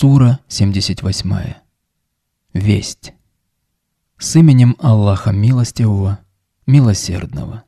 Сура 78. Весть. С именем Аллаха Милостивого, Милосердного.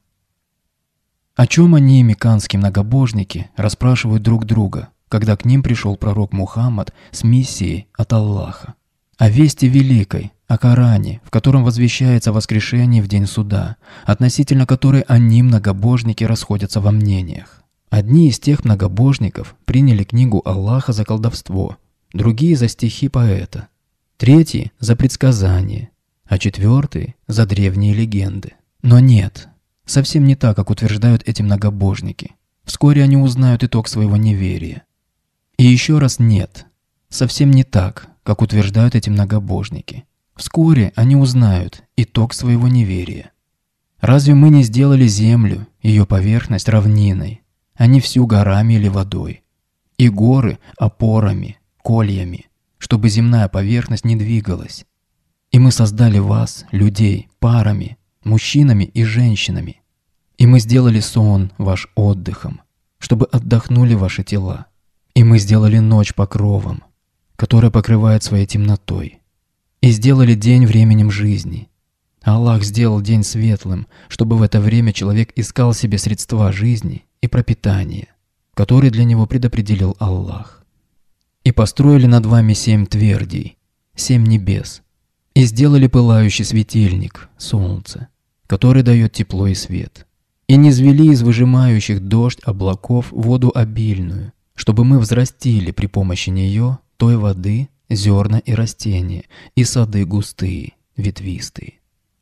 О чем они, меканские многобожники, расспрашивают друг друга, когда к ним пришел пророк Мухаммад с миссией от Аллаха? О вести великой, о Коране, в котором возвещается воскрешение в день суда, относительно которой они, многобожники, расходятся во мнениях. Одни из тех многобожников приняли книгу Аллаха за колдовство – другие за стихи поэта, третьи – за предсказания, а четвертые – за древние легенды. Но нет, совсем не так, как утверждают эти многобожники. Вскоре они узнают итог своего неверия. И еще раз нет, совсем не так, как утверждают эти многобожники. Вскоре они узнают итог своего неверия. Разве мы не сделали землю, ее поверхность равниной, а не всю горами или водой, и горы опорами – кольями, чтобы земная поверхность не двигалась. И мы создали вас, людей, парами, мужчинами и женщинами. И мы сделали сон ваш отдыхом, чтобы отдохнули ваши тела. И мы сделали ночь покровом, которая покрывает своей темнотой. И сделали день временем жизни. Аллах сделал день светлым, чтобы в это время человек искал себе средства жизни и пропитания, которые для него предопределил Аллах и построили над вами семь твердий, семь небес, и сделали пылающий светильник, солнце, который дает тепло и свет, и низвели из выжимающих дождь облаков воду обильную, чтобы мы взрастили при помощи нее той воды, зерна и растения, и сады густые, ветвистые.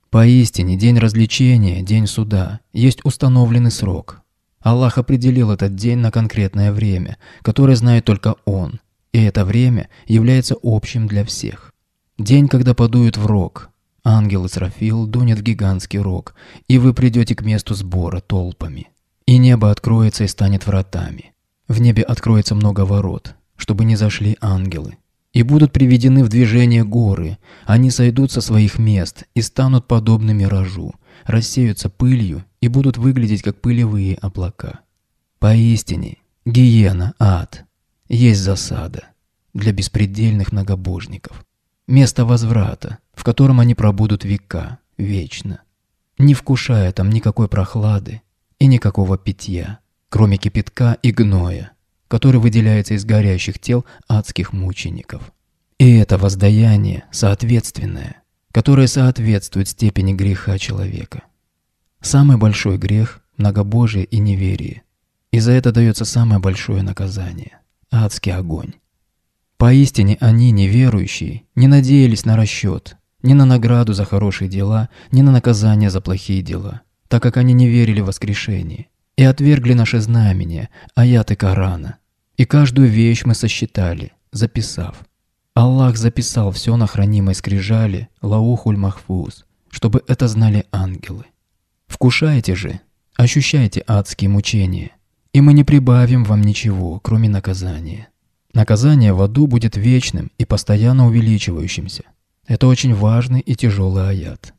Поистине, день развлечения, день суда, есть установленный срок. Аллах определил этот день на конкретное время, которое знает только Он – и это время является общим для всех. День, когда подует в рог. Ангел Исрафил дунет в гигантский рог, и вы придете к месту сбора толпами. И небо откроется и станет вратами. В небе откроется много ворот, чтобы не зашли ангелы. И будут приведены в движение горы, они сойдут со своих мест и станут подобны миражу, рассеются пылью и будут выглядеть как пылевые облака. Поистине, гиена, ад – есть засада для беспредельных многобожников. Место возврата, в котором они пробудут века, вечно, не вкушая там никакой прохлады и никакого питья, кроме кипятка и гноя, который выделяется из горящих тел адских мучеников. И это воздаяние соответственное, которое соответствует степени греха человека. Самый большой грех – многобожие и неверие, и за это дается самое большое наказание адский огонь. Поистине они, неверующие, не надеялись на расчет, ни на награду за хорошие дела, ни на наказание за плохие дела, так как они не верили в воскрешение и отвергли наши знамения, аяты Корана. И каждую вещь мы сосчитали, записав. Аллах записал все на хранимой скрижали Лаухуль Махфуз, чтобы это знали ангелы. Вкушайте же, ощущайте адские мучения, и мы не прибавим вам ничего, кроме наказания. Наказание в аду будет вечным и постоянно увеличивающимся. Это очень важный и тяжелый аят.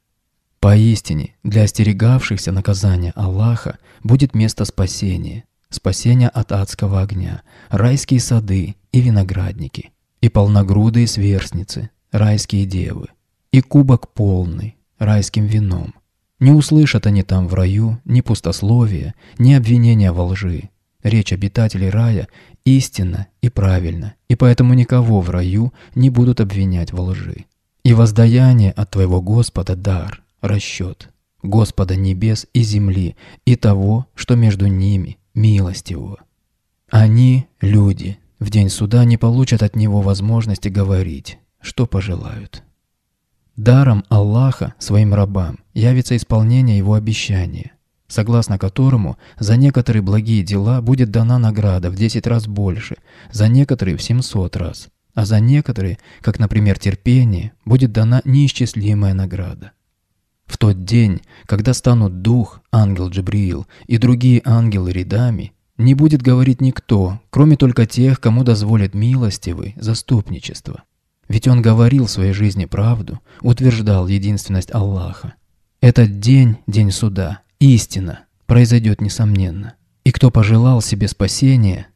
Поистине, для остерегавшихся наказания Аллаха будет место спасения, спасения от адского огня, райские сады и виноградники, и полногрудые сверстницы, райские девы, и кубок полный, райским вином, не услышат они там в раю ни пустословия, ни обвинения во лжи. Речь обитателей рая истинна и правильна, и поэтому никого в раю не будут обвинять во лжи. И воздаяние от твоего Господа – дар, расчет, Господа небес и земли, и того, что между ними, милость его. Они, люди, в день суда не получат от него возможности говорить, что пожелают даром Аллаха своим рабам явится исполнение его обещания, согласно которому за некоторые благие дела будет дана награда в 10 раз больше, за некоторые в 700 раз, а за некоторые, как, например, терпение, будет дана неисчислимая награда. В тот день, когда станут дух, ангел Джабриил и другие ангелы рядами, не будет говорить никто, кроме только тех, кому дозволит милостивый заступничество. Ведь он говорил в своей жизни правду, утверждал единственность Аллаха. Этот день – день суда. Истина произойдет несомненно. И кто пожелал себе спасения,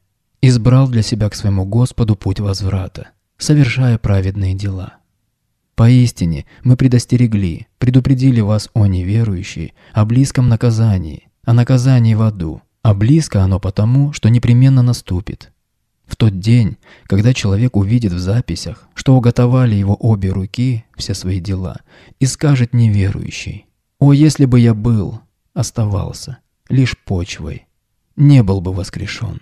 избрал для себя к своему Господу путь возврата, совершая праведные дела. Поистине мы предостерегли, предупредили вас, о неверующие, о близком наказании, о наказании в аду, а близко оно потому, что непременно наступит – в тот день, когда человек увидит в записях, что уготовали его обе руки, все свои дела, и скажет неверующий, «О, если бы я был, оставался, лишь почвой, не был бы воскрешен».